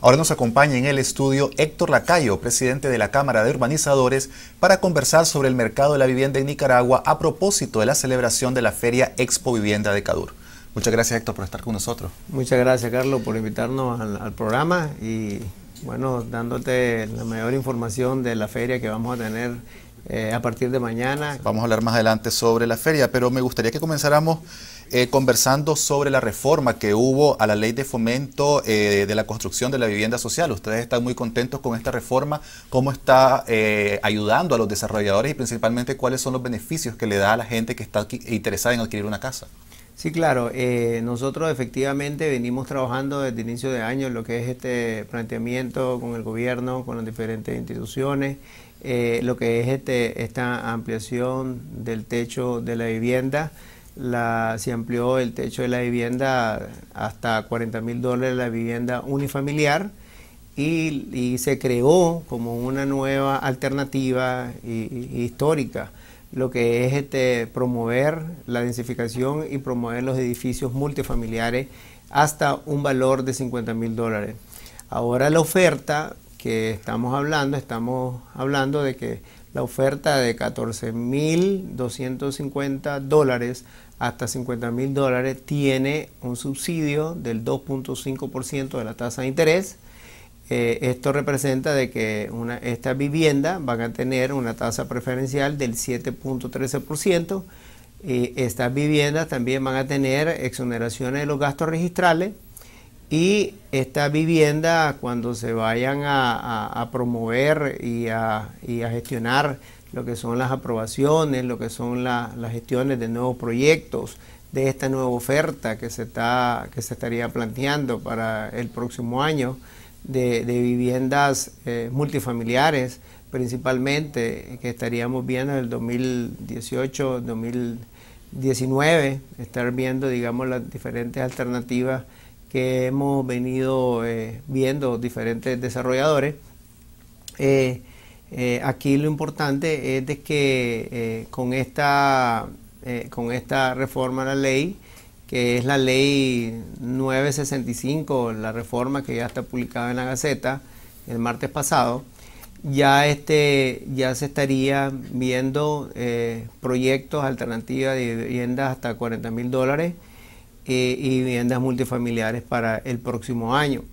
Ahora nos acompaña en el estudio Héctor Lacayo, presidente de la Cámara de Urbanizadores, para conversar sobre el mercado de la vivienda en Nicaragua a propósito de la celebración de la Feria Expo Vivienda de Cadur. Muchas gracias Héctor por estar con nosotros. Muchas gracias Carlos por invitarnos al, programa y bueno, dándote la mayor información de la feria que vamos a tener eh, a partir de mañana. Vamos a hablar más adelante sobre la feria, pero me gustaría que comenzáramos eh, conversando sobre la reforma que hubo a la ley de fomento eh, de la construcción de la vivienda social. Ustedes están muy contentos con esta reforma, cómo está eh, ayudando a los desarrolladores y principalmente cuáles son los beneficios que le da a la gente que está interesada en adquirir una casa. Sí, claro. nosotros efectivamente venimos trabajando desde inicio de año lo que es este planteamiento con el gobierno, con las diferentes instituciones, lo que es este, esta ampliación del techo de la vivienda se amplió el techo de la vivienda hasta 40 mil dólares la vivienda unifamiliar y, se creó como una nueva alternativa histórica lo que es este, promover la densificación y promover los edificios multifamiliares hasta un valor de 50 mil dólares. Ahora la oferta que estamos hablando, estamos hablando de que la oferta de 14 mil 250 dólares hasta 50 mil dólares tiene un subsidio del 2.5% de la tasa de interés. Eh, esto representa de que estas viviendas van a tener una tasa preferencial del 7.13%. y estas viviendas también van a tener exoneraciones de los gastos registrales y estas vivienda cuando se vayan a, promover y a gestionar lo que son las aprobaciones, lo que son las gestiones de nuevos proyectos, de esta nueva oferta que se, está, que se estaría planteando para el próximo año de, viviendas eh, multifamiliares principalmente, que estaríamos viendo en el 2018, 2019, estar viendo, digamos, las diferentes alternativas que hemos venido eh, viendo diferentes desarrolladores. Eh, eh, aquí lo importante es que eh, con, esta, eh, con esta reforma a la ley, que es la ley 965, la reforma que ya está publicada en la Gaceta el martes pasado, ya, este, ya se estaría viendo proyectos alternativas de viviendas hasta 40 mil dólares y viviendas multifamiliares para el próximo año.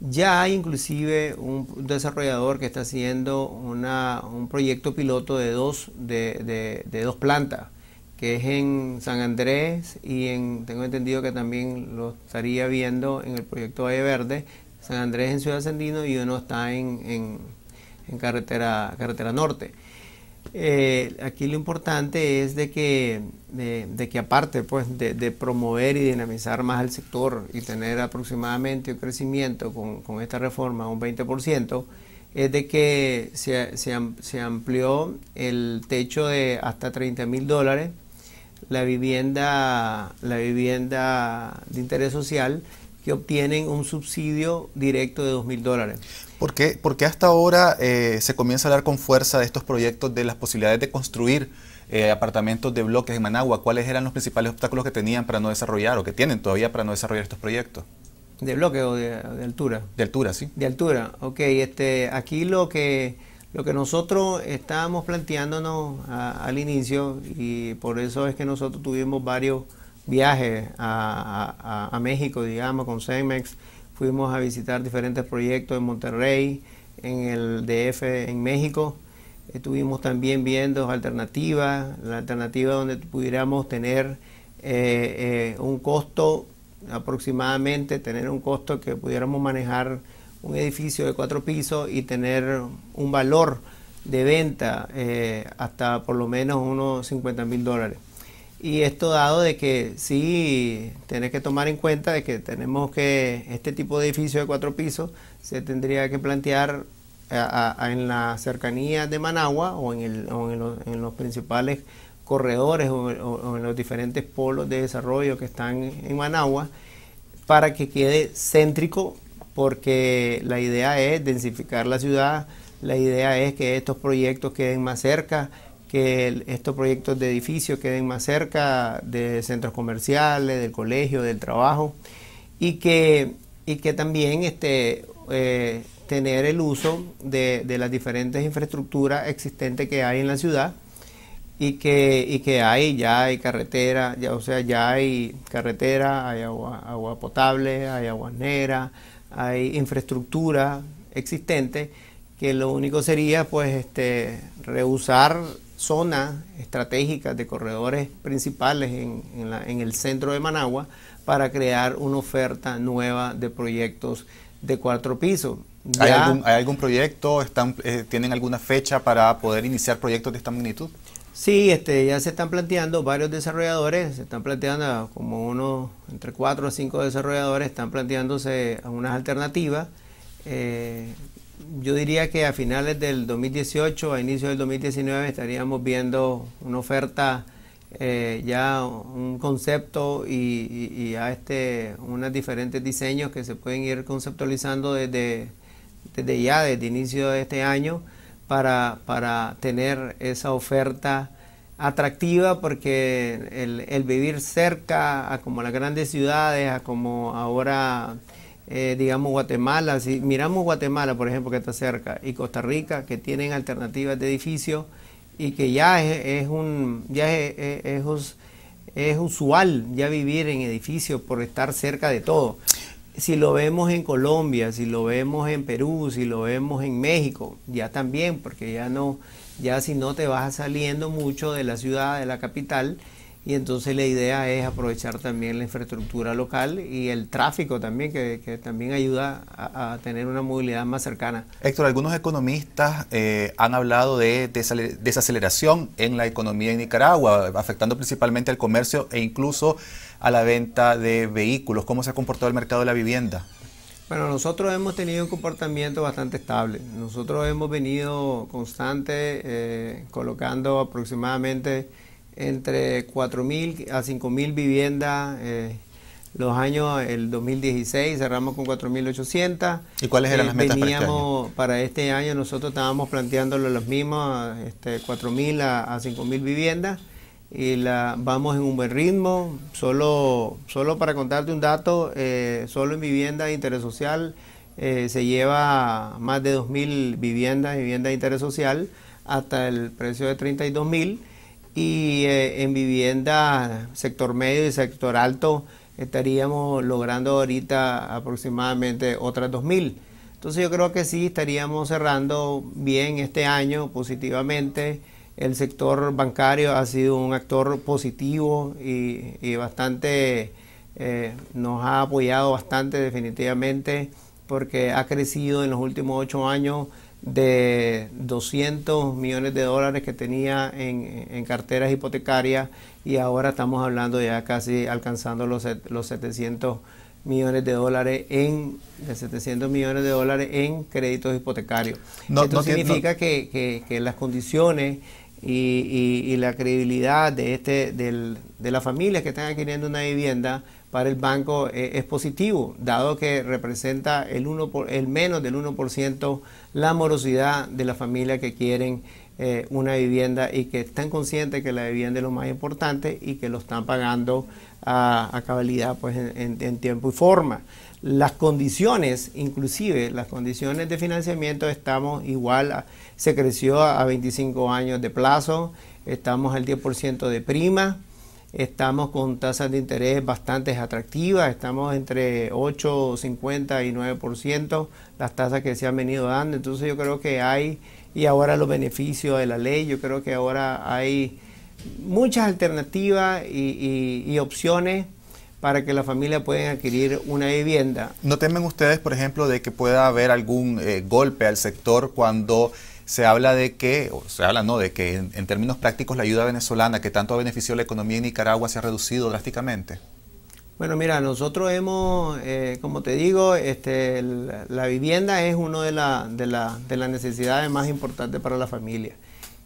Ya hay inclusive un desarrollador que está haciendo una, un proyecto piloto de dos, de, dos plantas, que es en San Andrés y en, tengo entendido que también lo estaría viendo en el proyecto Valle Verde, San Andrés en Ciudad Sandino y uno está en, carretera, carretera norte. Eh, aquí lo importante es de que, aparte pues, de, promover y dinamizar más el sector y tener aproximadamente un crecimiento con, esta reforma, un 20%, es de que se, amplió el techo de hasta 30 mil dólares, la vivienda, la vivienda de interés social que obtienen un subsidio directo de 2.000 mil dólares. ¿Por qué? Porque hasta ahora eh, se comienza a hablar con fuerza de estos proyectos, de las posibilidades de construir eh, apartamentos de bloques en Managua. ¿Cuáles eran los principales obstáculos que tenían para no desarrollar o que tienen todavía para no desarrollar estos proyectos? ¿De bloque o de, altura? De altura, sí. De altura, ok. Este, aquí lo que, lo que nosotros estábamos planteándonos al inicio y por eso es que nosotros tuvimos varios viaje a, México, digamos, con CEMEX. Fuimos a visitar diferentes proyectos en Monterrey, en el DF, en México. Estuvimos también viendo alternativas, la alternativa donde pudiéramos tener eh, eh, un costo aproximadamente, tener un costo que pudiéramos manejar un edificio de cuatro pisos y tener un valor de venta eh, hasta por lo menos unos 50 mil dólares. Y esto dado de que sí, tenés que tomar en cuenta de que tenemos que este tipo de edificio de cuatro pisos se tendría que plantear en la cercanía de Managua o en, los, principales corredores o, en los diferentes polos de desarrollo que están en Managua para que quede céntrico porque la idea es densificar la ciudad, la idea es que estos proyectos queden más cerca que estos proyectos de edificios queden más cerca de centros comerciales, del colegio, del trabajo y que, y que también este, eh, tener el uso de, las diferentes infraestructuras existentes que hay en la ciudad y que, que hay, ya hay carretera, ya, o sea, ya hay carretera, hay agua, potable, hay aguas negras, hay infraestructura existente que lo único sería pues este rehusar zona estratégicas de corredores principales en, el centro de Managua para crear una oferta nueva de proyectos de cuatro pisos. ¿Hay algún, proyecto? Están, eh, ¿Tienen alguna fecha para poder iniciar proyectos de esta magnitud? Sí, este, ya se están planteando varios desarrolladores, se están planteando como unos, entre cuatro a cinco desarrolladores, están planteándose unas alternativas. Eh, yo diría que a finales del 2018, a inicio del 2019, estaríamos viendo una oferta, eh, ya un concepto y, a este, unos diferentes diseños que se pueden ir conceptualizando desde, desde ya, desde inicio de este año, para, tener esa oferta atractiva porque el, el vivir cerca a como las grandes ciudades, a como ahora eh, digamos Guatemala, si miramos Guatemala, por ejemplo, que está cerca, y Costa Rica, que tienen alternativas de edificio y que ya es, un es, es, usual ya vivir en edificios por estar cerca de todo. Si lo vemos en Colombia, si lo vemos en Perú, si lo vemos en México, ya también, porque ya no, ya si no te vas saliendo mucho de la ciudad, de la capital, y entonces la idea es aprovechar también la infraestructura local y el tráfico también, que, también ayuda a, tener una movilidad más cercana. Héctor, algunos economistas eh, han hablado de desaceleración en la economía en Nicaragua, afectando principalmente al comercio e incluso a la venta de vehículos. ¿Cómo se ha comportado el mercado de la vivienda? Bueno, nosotros hemos tenido un comportamiento bastante estable. Nosotros hemos venido constante eh, colocando aproximadamente entre 4.000 a 5.000 viviendas. Eh, los años, el 2016 cerramos con 4.800. ¿Y cuáles eran eh, las metas para este, año? Este nosotros estábamos planteando los mismos, este, 4.000 a, 5.000 viviendas y vamos en un buen ritmo. Solo, solo para contarte un dato, eh, solo en vivienda de interés social se lleva más de 2.000 viviendas, viviendas de interés social, hasta el precio de 32.000 y eh, en vivienda sector medio y sector alto estaríamos logrando ahorita aproximadamente otras 2.000. Entonces yo creo que sí estaríamos cerrando bien este año positivamente. El sector bancario ha sido un actor positivo y, bastante eh, nos ha apoyado bastante definitivamente porque ha crecido en los últimos ocho años de 200 millones de dólares que tenía en, en, carteras hipotecarias y ahora estamos hablando ya casi alcanzando los, los 700 millones de dólares en 700 millones de dólares en créditos hipotecarios. Esto significa Que, las condiciones y, la credibilidad de este del, de las familias que están adquiriendo una vivienda para el banco eh, es positivo, dado que representa el, uno el menos del 1% la morosidad de la familia que quieren eh, una vivienda y que están conscientes que la vivienda es lo más importante y que lo están pagando a, cabalidad pues, en, tiempo y forma las condiciones, inclusive las condiciones de financiamiento, estamos igual, se creció a 25 años de plazo, estamos al 10% de prima, estamos con tasas de interés bastante atractivas, estamos entre 8,50 y 9%, las tasas que se han venido dando, entonces yo creo que hay, y ahora los beneficios de la ley, yo creo que ahora hay muchas alternativas y, opciones para que la familia pueda adquirir una vivienda. ¿No temen ustedes, por ejemplo, de que pueda haber algún eh, golpe al sector cuando se habla de que, o se habla no, de que en, términos prácticos la ayuda venezolana que tanto beneficiado la economía en Nicaragua se ha reducido drásticamente. Bueno, mira, nosotros hemos, eh, como te digo, este, la, vivienda es una de, de, la, las necesidades más importantes para la familia.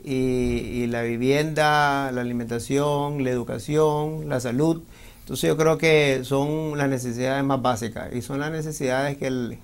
Y, la vivienda, la alimentación, la educación, la salud, entonces yo creo que son las necesidades más básicas y son las necesidades que,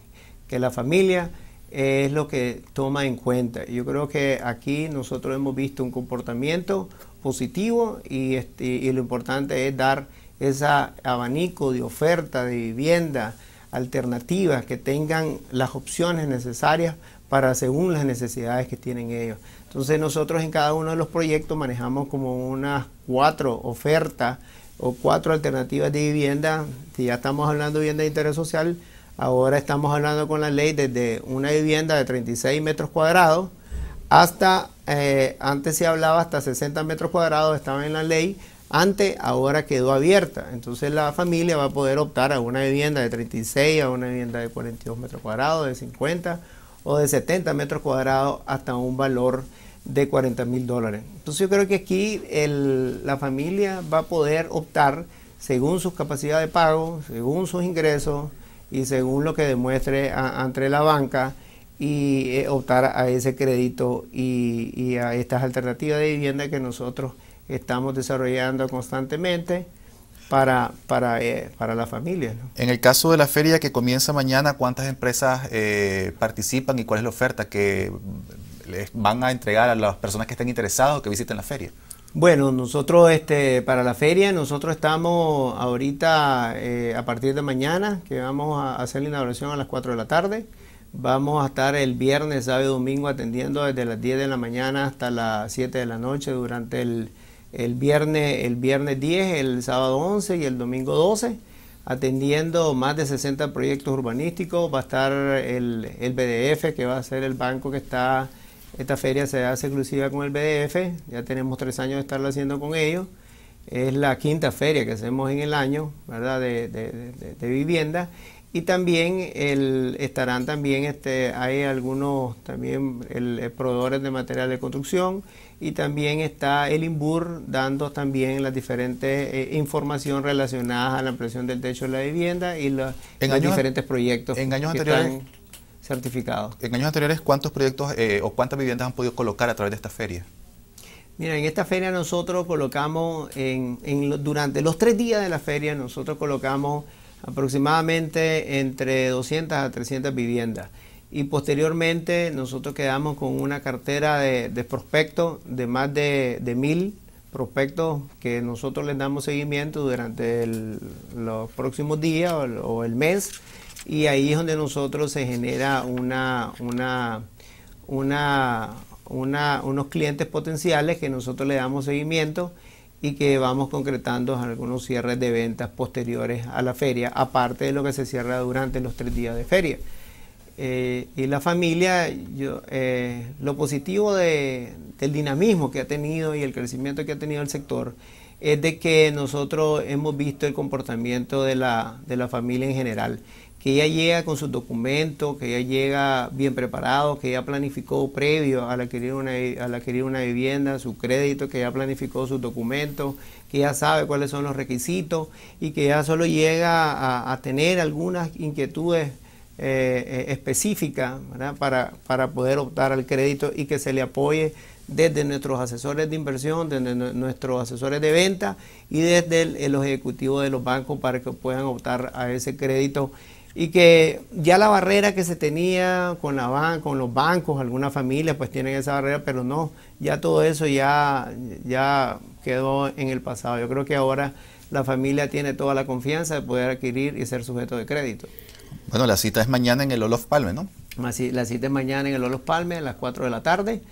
que la familia es lo que toma en cuenta. Yo creo que aquí nosotros hemos visto un comportamiento positivo y, este, lo importante es dar ese abanico de oferta de vivienda alternativas que tengan las opciones necesarias para según las necesidades que tienen ellos. Entonces nosotros en cada uno de los proyectos manejamos como unas cuatro ofertas o cuatro alternativas de vivienda. Si ya estamos hablando de vivienda de interés social, Ahora estamos hablando con la ley desde una vivienda de 36 metros cuadrados hasta, eh, antes se hablaba hasta 60 metros cuadrados, estaba en la ley, antes ahora quedó abierta. Entonces la familia va a poder optar a una vivienda de 36, a una vivienda de 42 metros cuadrados, de 50 o de 70 metros cuadrados hasta un valor de 40 mil dólares. Entonces yo creo que aquí la familia va a poder optar según sus capacidades de pago, según sus ingresos, y según lo que demuestre entre la banca y eh, optar a ese crédito y, a estas alternativas de vivienda que nosotros estamos desarrollando constantemente para, para, eh, la familia. En el caso de la feria que comienza mañana, ¿cuántas empresas eh, participan y cuál es la oferta que les van a entregar a las personas que estén interesadas o que visiten la feria? Bueno, nosotros este, para la feria, nosotros estamos ahorita eh, a partir de mañana, que vamos a hacer la inauguración a las 4 de la tarde. Vamos a estar el viernes, sábado y domingo atendiendo desde las 10 de la mañana hasta las 7 de la noche durante el, viernes, el viernes 10, el sábado 11 y el domingo 12, atendiendo más de 60 proyectos urbanísticos. Va a estar el, el BDF, que va a ser el banco que está esta feria se hace exclusiva con el BDF, ya tenemos tres años de estarlo haciendo con ellos. Es la quinta feria que hacemos en el año, ¿verdad? De, de, vivienda. Y también el, estarán también, este, hay algunos también el, eh, proveedores de material de construcción y también está el INBUR dando también las diferentes eh, información relacionadas a la ampliación del techo de la vivienda y los diferentes proyectos. En anteriores, en años anteriores, ¿cuántos proyectos eh, o cuántas viviendas han podido colocar a través de esta feria? Mira, en esta feria nosotros colocamos, en, durante los tres días de la feria, nosotros colocamos aproximadamente entre 200 a 300 viviendas. Y posteriormente nosotros quedamos con una cartera de, prospectos de más de, mil prospectos que nosotros les damos seguimiento durante los próximos días o el mes y ahí es donde nosotros se genera una, una, unos clientes potenciales que nosotros le damos seguimiento y que vamos concretando algunos cierres de ventas posteriores a la feria, aparte de lo que se cierra durante los tres días de feria. Eh, y la familia, eh, lo positivo de, del dinamismo que ha tenido y el crecimiento que ha tenido el sector es de que nosotros hemos visto el comportamiento de la, de la familia en general que ella llega con sus documentos, que ya llega bien preparado, que ya planificó previo al adquirir una, al adquirir una vivienda, su crédito, que ya planificó sus documentos, que ya sabe cuáles son los requisitos y que ya solo llega a, tener algunas inquietudes eh, eh, específicas para, poder optar al crédito y que se le apoye desde nuestros asesores de inversión, desde nuestros asesores de venta y desde el, los ejecutivos de los bancos para que puedan optar a ese crédito y que ya la barrera que se tenía con, la con los bancos, algunas familias pues tienen esa barrera, pero no, ya todo eso ya, ya quedó en el pasado. Yo creo que ahora la familia tiene toda la confianza de poder adquirir y ser sujeto de crédito. Bueno, la cita es mañana en el Olof Palme, ¿no? La cita es mañana en el Olof Palme a las 4 de la tarde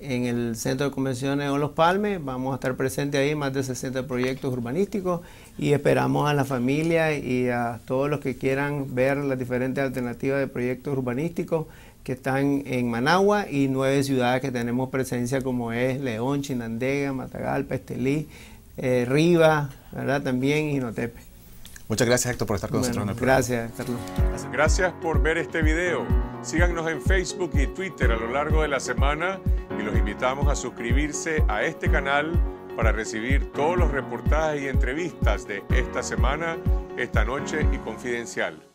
en el Centro de Convenciones de Los Palmes. Vamos a estar presentes ahí, más de 60 proyectos urbanísticos y esperamos a la familia y a todos los que quieran ver las diferentes alternativas de proyectos urbanísticos que están en Managua y nueve ciudades que tenemos presencia como es León, Chinandega, Matagalpa, Estelí, eh, Riva ¿verdad? También Inotepe. Muchas gracias Héctor por estar con nosotros Gracias Carlos. Gracias por ver este video. Síganos en Facebook y Twitter a lo largo de la semana y los invitamos a suscribirse a este canal para recibir todos los reportajes y entrevistas de esta semana, esta noche y confidencial.